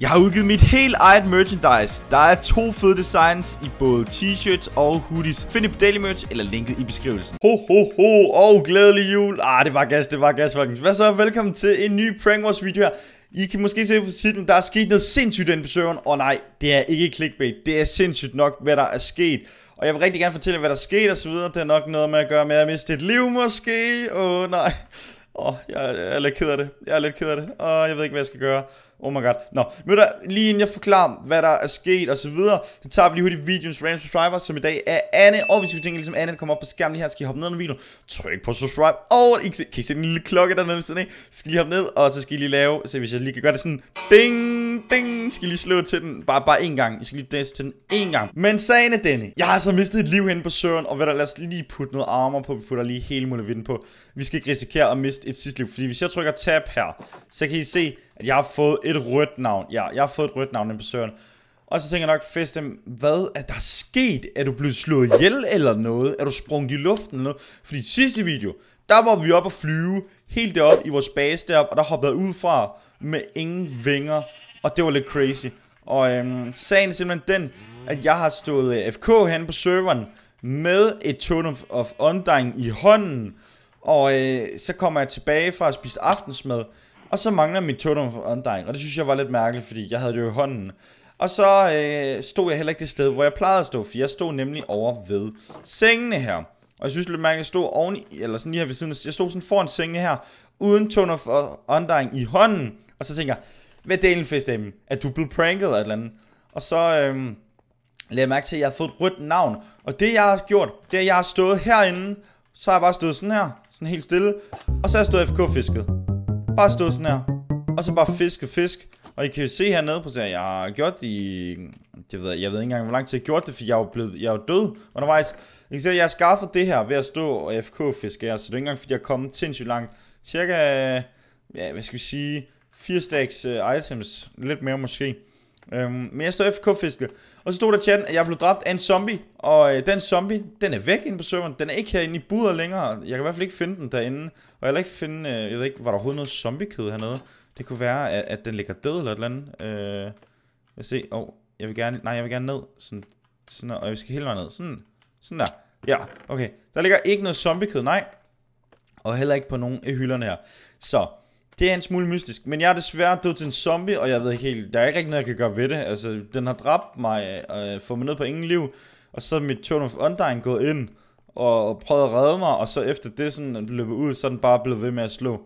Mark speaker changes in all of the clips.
Speaker 1: Jeg har udgivet mit helt eget merchandise. Der er to fede designs i både t-shirts og hoodies. Find det på Daily Merch eller linket i beskrivelsen. Ho, ho, ho, og glædelig jul. Ah, det var gas, det var gas, folkens. Hvad så? Velkommen til en ny Prank Wars video her. I kan måske se på titlen, der er sket noget sindssygt inde på serveren. Og oh, nej, det er ikke clickbait. Det er sindssygt nok, hvad der er sket. Og jeg vil rigtig gerne fortælle, hvad der er sket osv. Det er nok noget med at gøre med at miste et liv måske. Åh oh, nej. Åh, oh, jeg, jeg er lidt ked af det. Jeg er lidt ked af det. Åh, oh, jeg ved ikke, hvad jeg skal gøre. Oh my god. Nå, men der, lige inden jeg forklarer, hvad der er sket og så videre, så tager vi lige hurtigt videoens random subscriber, som i dag er Anne. Og hvis du tænker ligesom Anne, der kommer op på skærmen lige her, skal I hoppe ned under videoen. Tryk på subscribe. Og I kan, se, kan I se den lille klokke dernede ved siden af? Skal I hoppe ned, og så skal I lige lave, se hvis jeg lige kan gøre det sådan, ding, ding, skal I lige slå til den. Bare, bare en gang. I skal lige danse til den en gang. Men sagen er denne. Jeg har så mistet et liv henne på søren, og hvad der, lad os lige putte noget armor på. Vi putter lige hele muligheden på. Vi skal ikke risikere at miste et sidste liv, fordi hvis jeg trykker tab her, så kan I se, at jeg har fået et rødt navn. Ja, jeg har fået et rødt navn i besøgeren. Og så tænker jeg nok, Festem, hvad er der sket? Er du blevet slået ihjel eller noget? Er du sprunget i luften eller noget? Fordi sidste video, der var vi op og flyve helt derop i vores base derop, og der hoppede ud fra med ingen vinger, og det var lidt crazy. Og øhm, sagen er simpelthen den, at jeg har stået øh, FK hen på serveren med et Totem of Undying i hånden, og øh, så kommer jeg tilbage fra at spise aftensmad, og så mangler mit totem for Undying, og det synes jeg var lidt mærkeligt, fordi jeg havde det jo i hånden. Og så øh, stod jeg heller ikke det sted, hvor jeg plejede at stå, for jeg stod nemlig over ved sengene her. Og jeg synes det er lidt mærkeligt, at jeg stod oven eller sådan lige her ved siden, jeg stod sådan foran sengene her, uden Totem of Undying i hånden. Og så tænker jeg, hvad delen dem? Er du blevet pranket eller et eller andet? Og så øh, lagde jeg mærke til, at jeg har fået et rødt navn. Og det jeg har gjort, det er, at jeg har stået herinde, så har jeg bare stået sådan her, sådan helt stille, og så har jeg stået FK-fisket. Bare stå sådan her. Og så bare fiske, fisk. Og I kan jo se hernede på at jeg har gjort i... Det ved jeg, jeg ved ikke engang, hvor lang tid jeg har gjort det, for jeg er jo, blevet, jeg er jo død undervejs. I kan se, at jeg har skaffet det her ved at stå og FK-fiske her, så det er ikke engang, fordi jeg er kommet sindssygt langt. Cirka, ja, hvad skal vi sige, 4 stacks uh, items, lidt mere måske. Øhm, men jeg stod FK-fiske, og så stod der chatten, at jeg blev dræbt af en zombie, og øh, den zombie, den er væk inde på serveren, den er ikke herinde i buder længere, jeg kan i hvert fald ikke finde den derinde, og jeg kan ikke finde, øh, jeg ved ikke, var der overhovedet noget zombiekød hernede, det kunne være, at, at den ligger død eller et eller andet, øh, lad os se, åh, oh, jeg vil gerne, nej, jeg vil gerne ned, sådan, sådan, og jeg skal hele vejen ned, sådan, sådan der, ja, okay, der ligger ikke noget zombiekød, nej, og heller ikke på nogen af hylderne her, så, det er en smule mystisk, men jeg er desværre død til en zombie, og jeg ved ikke helt, der er ikke rigtig noget, jeg kan gøre ved det. Altså, den har dræbt mig, øh, fået mig ned på ingen liv, og så er mit Turn of Undying gået ind og prøvet at redde mig, og så efter det sådan løbet ud, så er den bare blevet ved med at slå.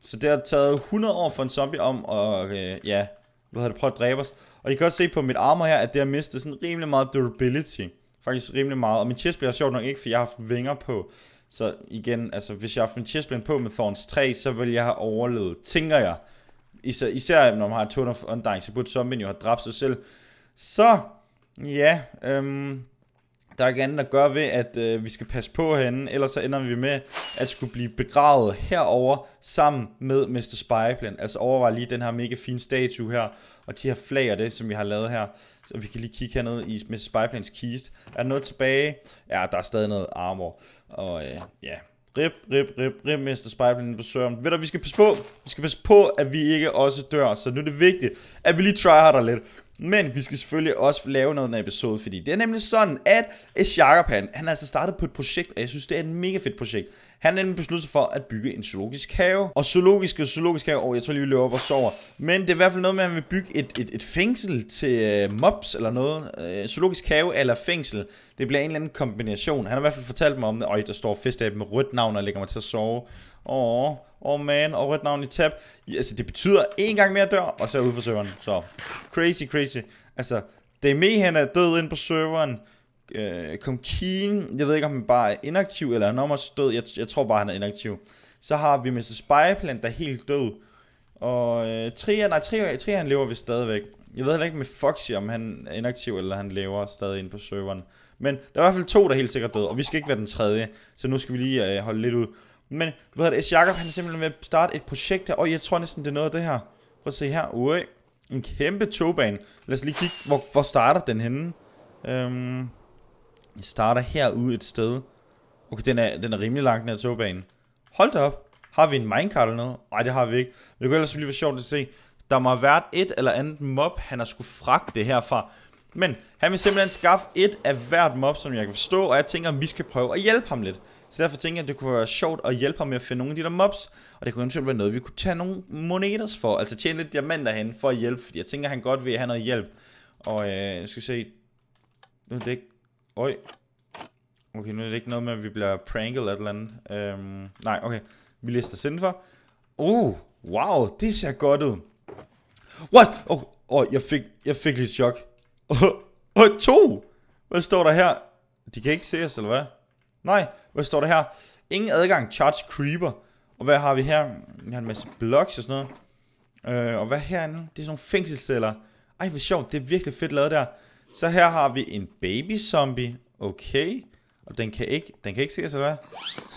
Speaker 1: Så det har taget 100 år for en zombie om, og øh, ja, hvad har det, prøvet at dræbe os. Og I kan også se på mit armor her, at det har mistet sådan rimelig meget durability. Faktisk rimelig meget. Og min chest bliver sjovt nok ikke, for jeg har haft vinger på. Så igen, altså hvis jeg har Finchesplin på med Thorns 3, så vil jeg have overlevet, tænker jeg. Især, især når man har Turn of Undying, så burde zombien jo have dræbt sig selv. Så, ja, øhm, der er ikke andet at gøre ved, at øh, vi skal passe på herinde, ellers så ender vi med at skulle blive begravet herover sammen med Mr. Spyplan. Altså overvej lige den her mega fine statue her, og de her flag og det, som vi har lavet her. Så vi kan lige kigge hernede i Mr. Spyplans kiste. Er der noget tilbage? Ja, der er stadig noget armor. Og øh, ja, rip, rip, rip, rip, Mr. Spejlblinden på Søren. Ved du, vi skal passe på. Vi skal passe på, at vi ikke også dør. Så nu er det vigtigt, at vi lige tryharder lidt. Men vi skal selvfølgelig også lave noget af en episode, fordi det er nemlig sådan, at Esjarkop, han, han har altså startet på et projekt, og jeg synes, det er et mega fedt projekt. Han har nemlig besluttet sig for at bygge en zoologisk have. Og zoologisk og zoologisk have, og jeg tror lige, vi løber op og sover. Men det er i hvert fald noget med, at han vil bygge et, et, et fængsel til øh, mobs eller noget. Øh, zoologisk have eller fængsel. Det bliver en eller anden kombination. Han har i hvert fald fortalt mig om det. Øj, der står festaben med rødt navn og lægger mig til at sove. Åh, Oh man, og rødt navn i tab. Altså, det betyder en gang mere dør, og så er ud for serveren. Så, crazy, crazy. Altså, DME han er død ind på serveren. Øh, Keen, jeg ved ikke om han bare er inaktiv, eller han er også død. Jeg, jeg tror bare, han er inaktiv. Så har vi Mr. Spyplant, der er helt død. Og øh, Tria, nej, Tria, Tria han lever vi stadigvæk. Jeg ved heller ikke med Foxy, om han er inaktiv, eller han lever stadig inde på serveren. Men der er i hvert fald to, der er helt sikkert døde, og vi skal ikke være den tredje. Så nu skal vi lige øh, holde lidt ud. Men, hvad hedder det, S. Jacob, han er simpelthen ved at starte et projekt her. Og jeg tror næsten, det er noget af det her. Prøv at se her. Ui, en kæmpe togbane. Lad os lige kigge, hvor, hvor starter den henne? Øhm, Den starter herude et sted. Okay, den er, den er rimelig lang, den her togbane. Hold da op. Har vi en minecart eller noget? Nej, det har vi ikke. Men det kunne ellers blive for sjovt at se. Der må have været et eller andet mob, han har skulle fragte herfra. Men han vil simpelthen skaffe et af hvert mob, som jeg kan forstå, og jeg tænker, at vi skal prøve at hjælpe ham lidt. Så derfor tænkte jeg, at det kunne være sjovt at hjælpe ham med at finde nogle af de der mobs, og det kunne eventuelt være noget, vi kunne tage nogle moneter for, altså tjene lidt diamanter hen for at hjælpe, fordi jeg tænker, at han godt vil have noget hjælp. Og øh, skal se, nu er det ikke, Oj. okay, nu er det ikke noget med, at vi bliver pranket eller et eller andet. Øhm, nej, okay, vi lister sind for. Uh, wow, det ser godt ud. What? Oh, åh, oh, oh, jeg, fik, jeg fik lidt chok. Åh, oh, oh, to! Hvad står der her? De kan ikke se os, eller hvad? Nej, hvad står der her? Ingen adgang, charge creeper. Og hvad har vi her? Vi har en masse blocks og sådan noget. Øh, og hvad herinde? Det er sådan nogle fængselsceller. Ej, hvor sjovt. Det er virkelig fedt lavet der. Så her har vi en baby zombie. Okay. Og den kan ikke, den kan ikke se eller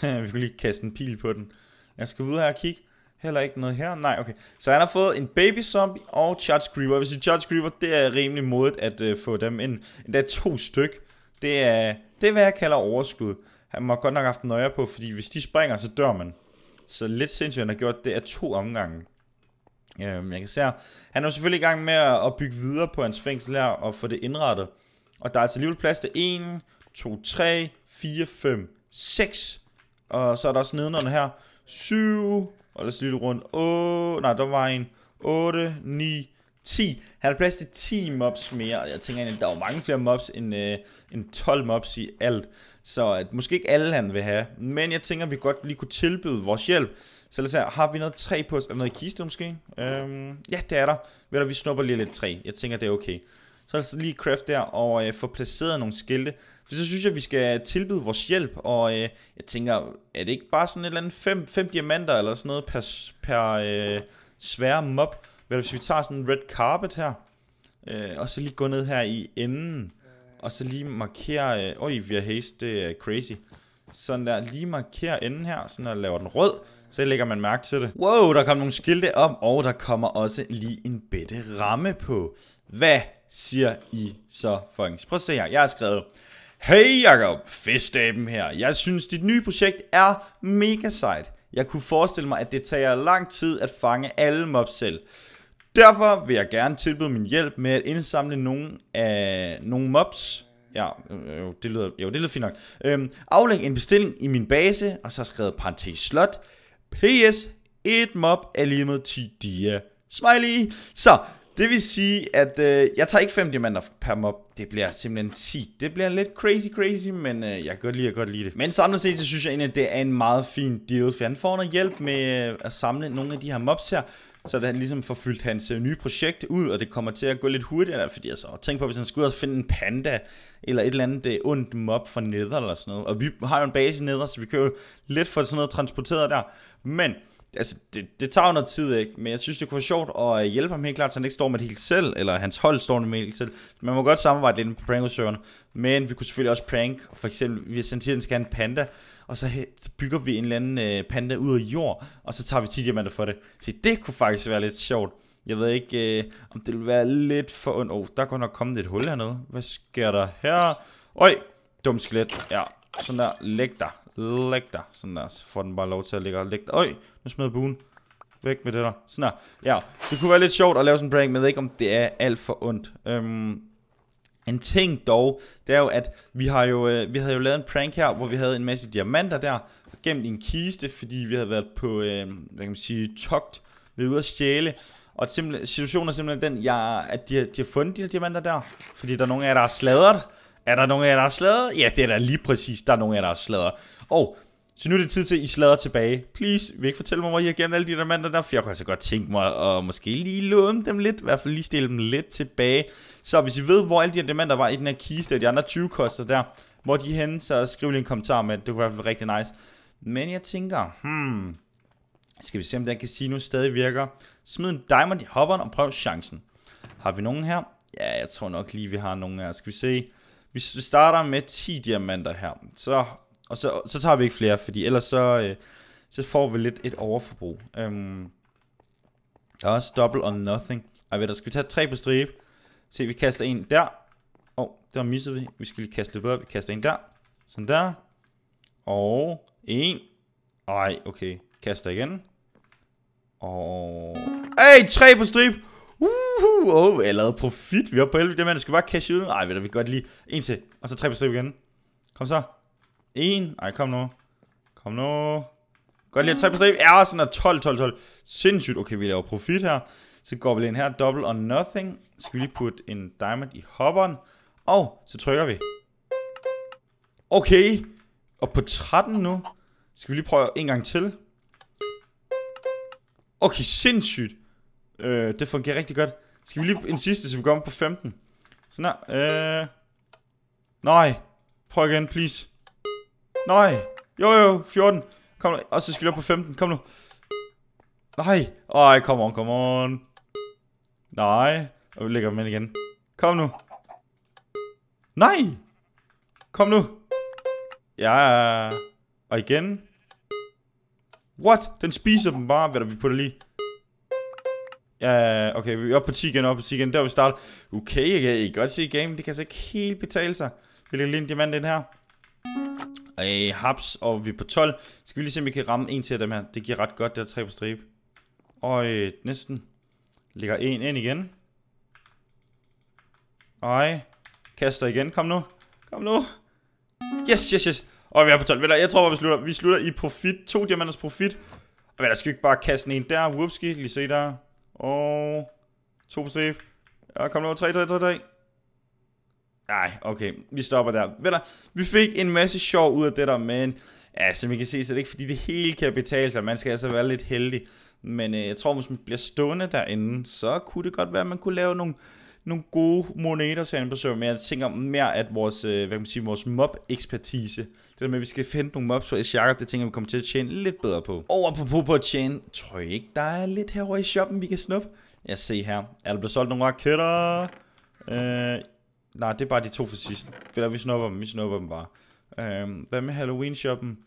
Speaker 1: hvad? vi kunne lige kaste en pil på den. Jeg skal ud her og kigge. Heller ikke noget her. Nej, okay. Så han har fået en baby zombie og charge creeper. Hvis sige charge creeper, det er rimelig modigt at øh, få dem ind. Endda to styk. Det er det er, hvad jeg kalder overskud. Han må godt nok have haft nøje på, fordi hvis de springer, så dør man. Så lidt sindssygt, han har gjort det er to omgange. Øhm, jeg kan se, han er jo selvfølgelig i gang med at bygge videre på hans fængsel her og få det indrettet. Og der er altså alligevel plads til 1, 2, 3, 4, 5, 6. Og så er der også nedenunder her 7, og der er lige rundt, 8, nej der var en, 8, 9, 10. Han har plads til 10 mobs mere, og jeg tænker egentlig, der er jo mange flere mobs end, øh, end 12 mobs i alt. Så at øh, måske ikke alle han vil have, men jeg tænker, at vi godt lige kunne tilbyde vores hjælp. Så lad os her, har vi noget træ på os? Er noget i kiste måske? Øhm, ja, det er der. Ved du, vi snupper lige lidt træ. Jeg tænker, det er okay. Så lad os lige craft der og øh, få placeret nogle skilte. For så synes jeg, at vi skal tilbyde vores hjælp. Og øh, jeg tænker, er det ikke bare sådan et eller andet 5 diamanter eller sådan noget per, per øh, svære mob? Men hvis vi tager sådan en red carpet her, øh, og så lige gå ned her i enden, og så lige markere, øh, øj, vi har haste, det er crazy. Sådan der, lige markere enden her, sådan der laver den rød, så lægger man mærke til det. Wow, der kom nogle skilte op, og der kommer også lige en bitte ramme på. Hvad siger I så, folkens? Prøv at se her, jeg har skrevet, Hey Jakob, festaben her. Jeg synes, dit nye projekt er mega sejt. Jeg kunne forestille mig, at det tager lang tid at fange alle mobs selv. Derfor vil jeg gerne tilbyde min hjælp med at indsamle nogle af nogle mobs. Ja, øh, jo, det lyder, jo, det lyder fint nok. Øhm, aflæg en bestilling i min base, og så skrevet parentes slot. PS, et mob er lige med 10 dia. Smiley. Så, det vil sige, at øh, jeg tager ikke 5 diamanter per mob. Det bliver simpelthen 10. Det bliver lidt crazy crazy, men øh, jeg kan godt lide, godt lide det. Men samlet set, så synes jeg egentlig, at det er en meget fin deal, for han får noget hjælp med øh, at samle nogle af de her mobs her så da han ligesom får fyldt hans øh, nye projekt ud, og det kommer til at gå lidt hurtigere, fordi altså, tænk på, hvis han skulle ud og finde en panda, eller et eller andet det ondt mob fra Nether eller sådan noget, og vi har jo en base i Nether, så vi kan jo lidt få sådan noget transporteret der, men altså, det, det tager jo noget tid, ikke? Men jeg synes, det kunne være sjovt at øh, hjælpe ham helt klart, så han ikke står med det helt selv, eller hans hold står med det helt selv. Man må godt samarbejde lidt med prank Men vi kunne selvfølgelig også prank, for eksempel, hvis han siger, at han skal have en panda, og så, så bygger vi en eller anden øh, panda ud af jord, og så tager vi diamanter for det. Så det kunne faktisk være lidt sjovt. Jeg ved ikke, øh, om det vil være lidt for ondt. Åh, oh, der går nok kommet et hul hernede. Hvad sker der her? Oj, dum skelet. Ja, sådan der. Læg dig. Læg dig. Sådan der. Så får den bare lov til at ligge og lægge dig. Oj, nu smed buen. Væk med det der. Sådan der. Ja, det kunne være lidt sjovt at lave sådan en prank, men jeg ved ikke, om det er alt for ondt. Øhm, en ting dog, det er jo, at vi, har jo, øh, vi havde jo lavet en prank her, hvor vi havde en masse diamanter der, gemt i en kiste, fordi vi havde været på, øh, hvad kan man sige, togt, ved ude at stjæle. Og situationen er simpelthen den, jeg, at de, de har fundet de her diamanter der, fordi der er nogle af jer, der har sladret. Er der nogen af jer, der har sladret? Ja, det er der lige præcis, der er nogen af jer, der har sladret. Og så nu er det tid til, at I slader tilbage. Please, vil ikke fortælle mig, hvor I har gemt alle de der mander der For jeg kunne altså godt tænke mig at måske lige låne dem lidt. I hvert fald lige stille dem lidt tilbage. Så hvis I ved, hvor alle de her diamanter var i den her kiste, og de andre 20 koster der, hvor de er henne, så skriv lige en kommentar med, det kunne være rigtig nice. Men jeg tænker, hmm, skal vi se, om den casino stadig virker. Smid en diamond i hopperen og prøv chancen. Har vi nogen her? Ja, jeg tror nok lige, vi har nogen her. Skal vi se. Vi starter med 10 diamanter her. Så og så, så tager vi ikke flere, fordi ellers så, øh, så får vi lidt et overforbrug. Øhm, der er også double or nothing. Ej, ved der skal vi tage tre på stribe. Se, vi kaster en der. Åh, oh, der misset vi. Vi skal lige kaste lidt bedre. Vi kaster en der. Sådan der. Og en. Ej, okay. Kaster igen. Og... Ej, tre på strip! Uhu, oh, jeg lavede profit. Vi er på 11. Det man skal bare cash ud. Ej, ved du, vi kan godt lige. En til. Og så tre på strip igen. Kom så. En. Ej, kom nu. Kom nu. Godt lige at 3 på stribe. Ja, sådan er 12, 12, 12. Sindssygt. Okay, vi laver profit her. Så går vi lige ind her. Double or nothing. Så skal vi lige putte en diamond i hopperen. Og så trykker vi. Okay. Og på 13 nu. Så skal vi lige prøve en gang til. Okay, sindssygt. Øh, det fungerer rigtig godt. Så skal vi lige en sidste, så vi kommer på 15. Sådan her. Øh. Nej. Prøv igen, please. Nej. Jo, jo, 14. Kom nu. Og så skal vi op på 15. Kom nu. Nej. Ej, kom on, kom on. Nej. Og vi lægger dem ind igen. Kom nu. Nej. Kom nu. Ja. Og igen. What? Den spiser dem bare. Hvad der, vi putter lige. Ja, okay, vi er oppe på 10 igen, oppe på 10 igen, der vi starter. Okay, jeg kan godt se game, det kan altså ikke helt betale sig. Vi lægger lige en diamant ind her hey, øh, haps, og vi er på 12. Skal vi lige se, om vi kan ramme en til af dem her. Det giver ret godt, det tre på stribe. Og øh, næsten. Ligger en ind igen. Ej. Kaster igen, kom nu. Kom nu. Yes, yes, yes. Og vi er på 12. Jeg tror, vi slutter. Vi slutter i profit. To diamanters profit. Og der skal vi ikke bare kaste en der. Whoopski, lige se der. Og to på stribe. Ja, kom nu. 3, 3, 3, 3. Nej, okay, vi stopper der. Ved du, vi fik en masse sjov ud af det der, men ja, som I kan se, så er det ikke fordi det hele kan betale sig. Man skal altså være lidt heldig. Men øh, jeg tror, hvis man bliver stående derinde, så kunne det godt være, at man kunne lave nogle, nogle gode moneter til på server. Men jeg tænker mere, at vores, øh, hvad kan man sige, vores mob-ekspertise, det der med, at vi skal finde nogle mobs på Eshakker, det tænker vi kommer til at tjene lidt bedre på. Og på på at tjene, tror jeg ikke, der er lidt herovre i shoppen, vi kan snuppe? Jeg ser her, er der blevet solgt nogle raketter? Øh, Nej, det er bare de to for sidst. Eller vi snupper dem, vi snupper dem bare. Øhm, hvad med Halloween-shoppen?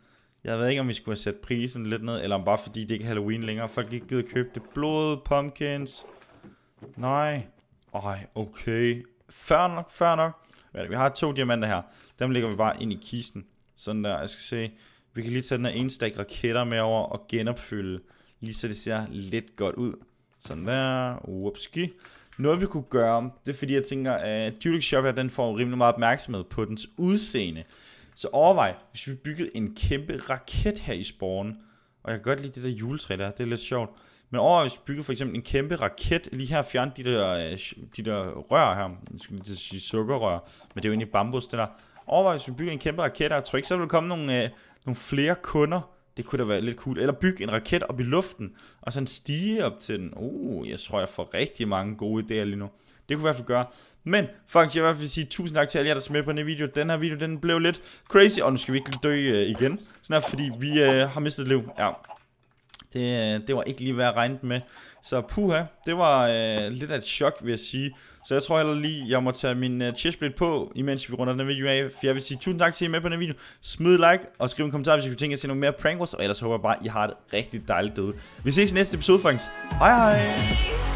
Speaker 1: Jeg ved ikke, om vi skulle have sat prisen lidt ned, eller om bare fordi det ikke er Halloween længere. Folk ikke gider købe det. Blod, pumpkins. Nej. Ej, okay. Før nok, før nok. Vi har to diamanter her. Dem lægger vi bare ind i kisten. Sådan der, jeg skal se. Vi kan lige tage den her ene stak raketter med over og genopfylde. Lige så det ser lidt godt ud. Sådan der. Upski. Noget vi kunne gøre, det er fordi jeg tænker, at Tulip Shop her, den får rimelig meget opmærksomhed på dens udseende. Så overvej, hvis vi byggede en kæmpe raket her i sporen, og jeg kan godt lide det der juletræ der, det er lidt sjovt. Men overvej, hvis vi byggede for eksempel en kæmpe raket, lige her fjerne de der, øh, de der rør her, jeg skulle lige sige sukkerrør, men det er jo egentlig bambus det der. Overvej, hvis vi bygger en kæmpe raket her, tror ikke, så vil komme nogle, øh, nogle flere kunder, det kunne da være lidt cool. Eller bygge en raket op i luften, og sådan stige op til den. Uh, jeg tror, jeg får rigtig mange gode idéer lige nu. Det kunne i hvert fald gøre. Men faktisk, jeg vil i hvert fald sige tusind tak til alle jer, der er med på den her video. Den her video, den blev lidt crazy, og nu skal vi ikke dø øh, igen. Sådan her, fordi vi øh, har mistet et liv. Ja, det, øh, det var ikke lige, hvad jeg regnede med. Så puha, det var øh, lidt af et chok, vil jeg sige. Så jeg tror heller lige, jeg må tage min øh, cheersplit på, imens vi runder den video af. For jeg vil sige tusind tak, til I med på den video. Smid like og skriv en kommentar, hvis I kunne tænke at se nogle mere prank wars. Og ellers håber jeg bare, at I har det rigtig dejligt derude. Vi ses i næste episode, folks. Hej hej!